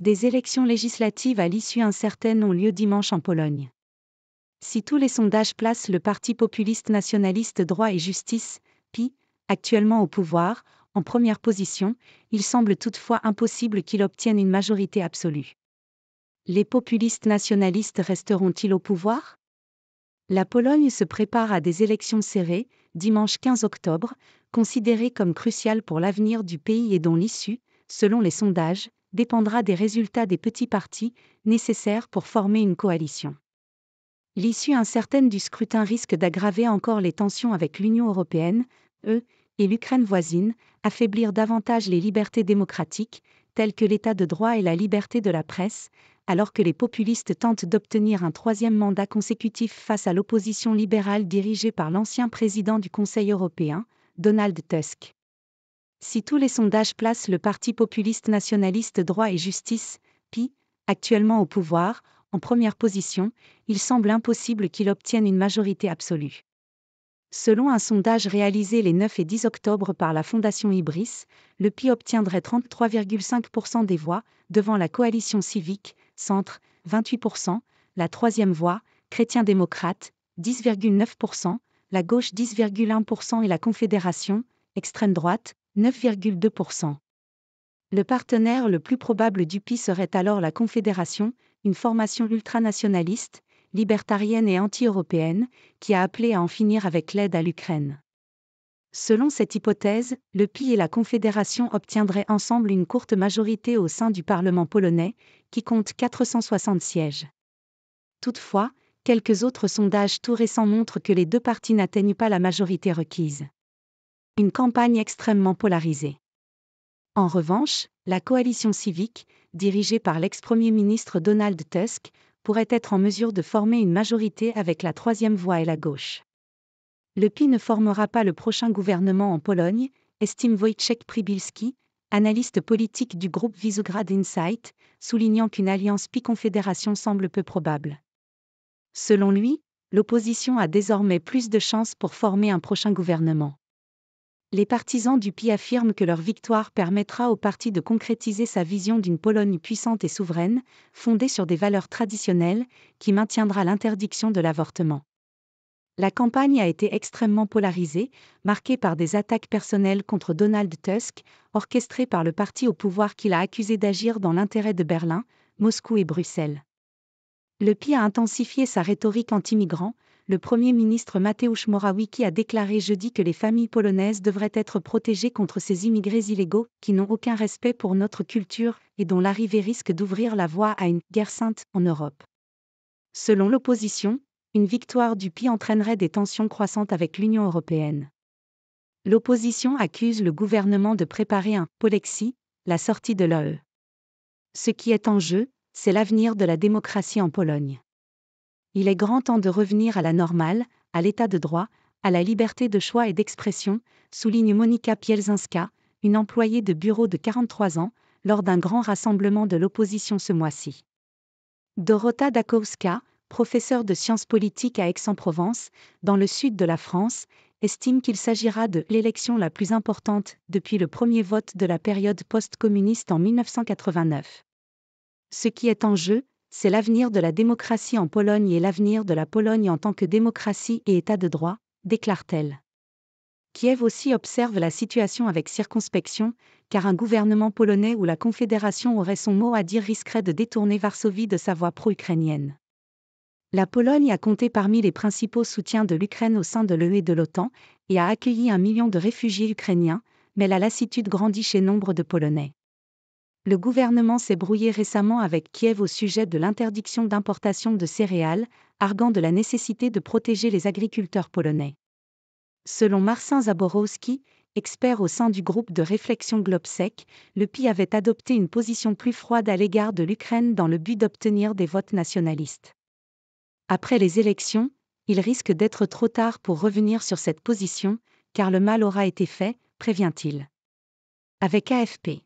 Des élections législatives à l'issue incertaine ont lieu dimanche en Pologne. Si tous les sondages placent le Parti populiste nationaliste Droit et Justice, PI, actuellement au pouvoir, en première position, il semble toutefois impossible qu'il obtienne une majorité absolue. Les populistes nationalistes resteront-ils au pouvoir La Pologne se prépare à des élections serrées, dimanche 15 octobre, considérées comme cruciales pour l'avenir du pays et dont l'issue, selon les sondages, dépendra des résultats des petits partis, nécessaires pour former une coalition. L'issue incertaine du scrutin risque d'aggraver encore les tensions avec l'Union européenne, eux, et l'Ukraine voisine, affaiblir davantage les libertés démocratiques, telles que l'état de droit et la liberté de la presse, alors que les populistes tentent d'obtenir un troisième mandat consécutif face à l'opposition libérale dirigée par l'ancien président du Conseil européen, Donald Tusk. Si tous les sondages placent le Parti populiste nationaliste droit et justice, PI, actuellement au pouvoir, en première position, il semble impossible qu'il obtienne une majorité absolue. Selon un sondage réalisé les 9 et 10 octobre par la Fondation Ibris, le PI obtiendrait 33,5% des voix, devant la coalition civique, centre, 28%, la troisième voie, chrétien-démocrate, 10,9%, la gauche 10,1% et la Confédération, extrême droite, 9,2%. Le partenaire le plus probable du PI serait alors la Confédération, une formation ultranationaliste, libertarienne et anti-européenne, qui a appelé à en finir avec l'aide à l'Ukraine. Selon cette hypothèse, le PI et la Confédération obtiendraient ensemble une courte majorité au sein du Parlement polonais, qui compte 460 sièges. Toutefois, quelques autres sondages tout récents montrent que les deux partis n'atteignent pas la majorité requise. Une campagne extrêmement polarisée. En revanche, la coalition civique, dirigée par l'ex-premier ministre Donald Tusk, pourrait être en mesure de former une majorité avec la troisième voie et la gauche. Le PI ne formera pas le prochain gouvernement en Pologne, estime Wojciech Pribilski, analyste politique du groupe Visegrad Insight, soulignant qu'une alliance PI-Confédération semble peu probable. Selon lui, l'opposition a désormais plus de chances pour former un prochain gouvernement les partisans du PI affirment que leur victoire permettra au parti de concrétiser sa vision d'une Pologne puissante et souveraine, fondée sur des valeurs traditionnelles, qui maintiendra l'interdiction de l'avortement. La campagne a été extrêmement polarisée, marquée par des attaques personnelles contre Donald Tusk, orchestrées par le parti au pouvoir qu'il a accusé d'agir dans l'intérêt de Berlin, Moscou et Bruxelles. Le PI a intensifié sa rhétorique anti-migrants, le Premier ministre Mateusz Morawiecki a déclaré jeudi que les familles polonaises devraient être protégées contre ces immigrés illégaux qui n'ont aucun respect pour notre culture et dont l'arrivée risque d'ouvrir la voie à une guerre sainte en Europe. Selon l'opposition, une victoire du PI entraînerait des tensions croissantes avec l'Union européenne. L'opposition accuse le gouvernement de préparer un polexi, la sortie de l'OE. Ce qui est en jeu, c'est l'avenir de la démocratie en Pologne il est grand temps de revenir à la normale, à l'état de droit, à la liberté de choix et d'expression, souligne Monika Pielzinska, une employée de bureau de 43 ans, lors d'un grand rassemblement de l'opposition ce mois-ci. Dorota Dakowska, professeure de sciences politiques à Aix-en-Provence, dans le sud de la France, estime qu'il s'agira de l'élection la plus importante depuis le premier vote de la période post-communiste en 1989. Ce qui est en jeu, c'est l'avenir de la démocratie en Pologne et l'avenir de la Pologne en tant que démocratie et État de droit, déclare-t-elle. Kiev aussi observe la situation avec circonspection, car un gouvernement polonais où la Confédération aurait son mot à dire risquerait de détourner Varsovie de sa voie pro-ukrainienne. La Pologne a compté parmi les principaux soutiens de l'Ukraine au sein de l'UE et de l'OTAN, et a accueilli un million de réfugiés ukrainiens, mais la lassitude grandit chez nombre de Polonais. Le gouvernement s'est brouillé récemment avec Kiev au sujet de l'interdiction d'importation de céréales, arguant de la nécessité de protéger les agriculteurs polonais. Selon Marcin Zaborowski, expert au sein du groupe de réflexion Globsec, le PI avait adopté une position plus froide à l'égard de l'Ukraine dans le but d'obtenir des votes nationalistes. Après les élections, il risque d'être trop tard pour revenir sur cette position, car le mal aura été fait, prévient-il. Avec AFP.